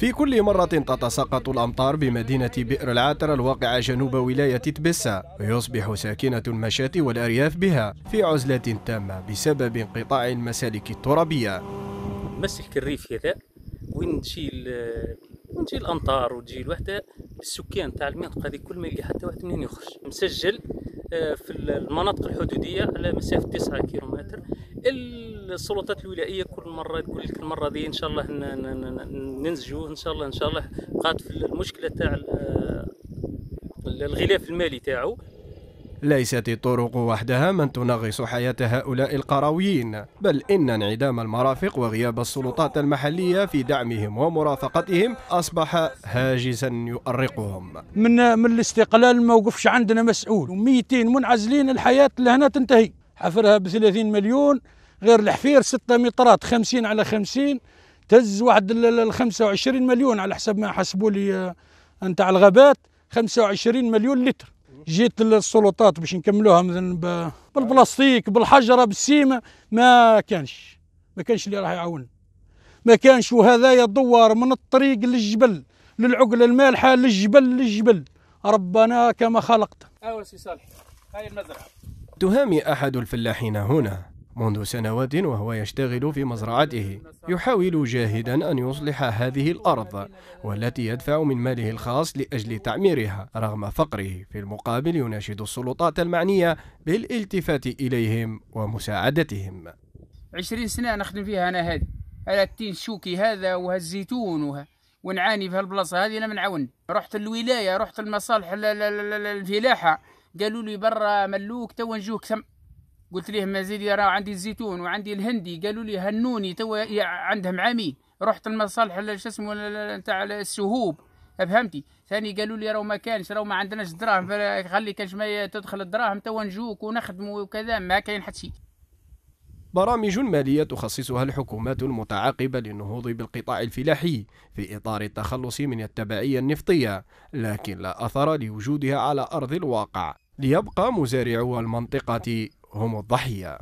في كل مرة تتساقط الأمطار بمدينة بئر العاترة الواقعة جنوب ولاية تبسة ويصبح ساكنة المشاة والأرياف بها في عزلة تامة بسبب انقطاع المسالك الترابية مسلك الريف هذا وين تجي تجي الامطار وتجي الوحده السكان تاع المنطقه هذه كل ما يلقى حتى واحد منين يخرج مسجل آه، في المناطق الحدوديه على مسافه 9 كيلومتر السلطات الولائيه كل مره تقول لك المره دي ان شاء الله ننزجوه ان شاء الله ان شاء الله قاد في المشكله تاع آه، الغلاف المالي تاعو ليست الطرق وحدها من تنغص حياة هؤلاء القرويين بل إن انعدام المرافق وغياب السلطات المحلية في دعمهم ومرافقتهم أصبح هاجسا يؤرقهم من, من الاستقلال ما وقفش عندنا مسوول وميتين منعزلين الحياة لهنا تنتهي حفرها ب 30 مليون غير الحفير ستة مترات خمسين على خمسين تهز واحد الخمسة وعشرين مليون على حسب ما حسبوا لي آه، نتاع الغابات خمسة وعشرين مليون لتر جيت للسلطات باش نكملوها مثلا بالبلاستيك بالحجره بالسيمه ما كانش ما كانش اللي راح يعاون ما كانش وهذايا دوار من الطريق للجبل للعقله المالحه للجبل للجبل ربنا كما خلقت ايوا سي صالح هاي المزرعه تهامي احد الفلاحين هنا منذ سنوات وهو يشتغل في مزرعته يحاول جاهدا أن يصلح هذه الأرض والتي يدفع من ماله الخاص لأجل تعميرها رغم فقره في المقابل يناشد السلطات المعنية بالالتفات إليهم ومساعدتهم عشرين سنة نخدم فيها أنا هذه على التين الشوكي هذا وهالزيتون وها ونعاني في هالبلاصه هذه لما نعاون رحت الولايه رحت المصالح الفلاحه قالوا لي برا ملوك تو نجوك قلت ما مازال يرى عندي الزيتون وعندي الهندي قالوا لي هنوني تو عندهم عامين رحت المصالح شو اسمه نتاع السهوب فهمتي ثاني قالوا لي راه ما كانش راه ما عندناش دراهم خلي كانش ما تدخل الدراهم تو نجوك ونخدم وكذا ما كاين حتى شيء برامج مالية تخصصها الحكومات المتعاقبة للنهوض بالقطاع الفلاحي في إطار التخلص من التبعية النفطية، لكن لا أثر لوجودها على أرض الواقع، ليبقى مزارعو المنطقة هم الضحية